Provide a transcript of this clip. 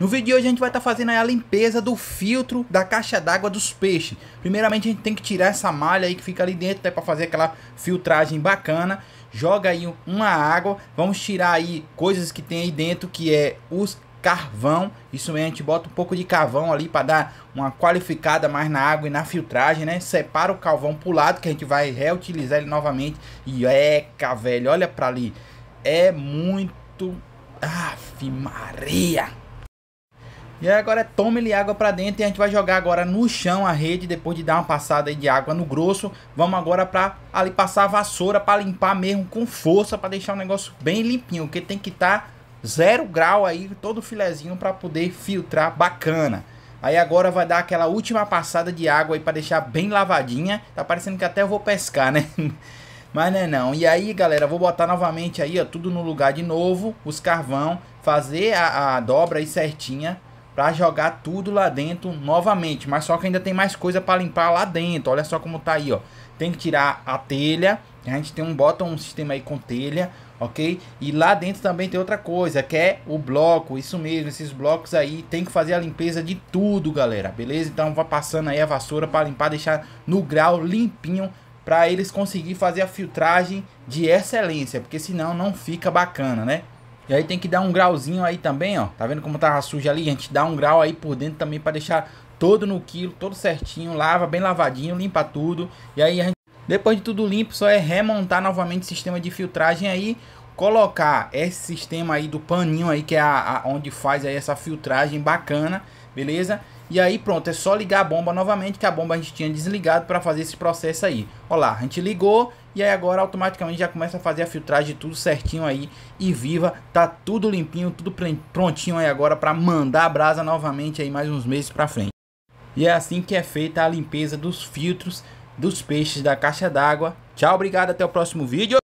No vídeo de hoje a gente vai estar tá fazendo a limpeza do filtro da caixa d'água dos peixes. Primeiramente a gente tem que tirar essa malha aí que fica ali dentro, até né, para fazer aquela filtragem bacana. Joga aí uma água, vamos tirar aí coisas que tem aí dentro que é os carvão. Isso mesmo, a gente bota um pouco de carvão ali para dar uma qualificada mais na água e na filtragem, né? Separa o carvão pro lado que a gente vai reutilizar ele novamente. E eca, velho, olha para ali. É muito... Aff, Maria! E agora é tome-lhe água para dentro e a gente vai jogar agora no chão a rede, depois de dar uma passada de água no grosso. Vamos agora para ali passar a vassoura para limpar mesmo com força, para deixar o negócio bem limpinho, porque tem que estar tá zero grau aí, todo filezinho para poder filtrar bacana. Aí agora vai dar aquela última passada de água aí para deixar bem lavadinha. Tá parecendo que até eu vou pescar, né? Mas não é não. E aí, galera, vou botar novamente aí, ó, tudo no lugar de novo, os carvão, fazer a, a dobra aí certinha para jogar tudo lá dentro novamente. Mas só que ainda tem mais coisa para limpar lá dentro. Olha só como tá aí, ó. Tem que tirar a telha. A gente tem um botão, um sistema aí com telha, ok? E lá dentro também tem outra coisa, que é o bloco, isso mesmo, esses blocos aí tem que fazer a limpeza de tudo, galera, beleza? Então vai passando aí a vassoura para limpar, deixar no grau limpinho para eles conseguir fazer a filtragem de excelência, porque senão não fica bacana, né? E aí tem que dar um grauzinho aí também, ó. Tá vendo como tava sujo ali? A gente dá um grau aí por dentro também para deixar todo no quilo, todo certinho, lava bem lavadinho, limpa tudo. E aí a gente depois de tudo limpo, só é remontar novamente o sistema de filtragem aí colocar esse sistema aí do paninho aí, que é a, a, onde faz aí essa filtragem bacana, beleza? E aí pronto, é só ligar a bomba novamente, que a bomba a gente tinha desligado para fazer esse processo aí. Olha lá, a gente ligou e aí agora automaticamente já começa a fazer a filtragem tudo certinho aí e viva, tá tudo limpinho, tudo prontinho aí agora para mandar a brasa novamente aí mais uns meses para frente. E é assim que é feita a limpeza dos filtros dos peixes da caixa d'água. Tchau, obrigado, até o próximo vídeo.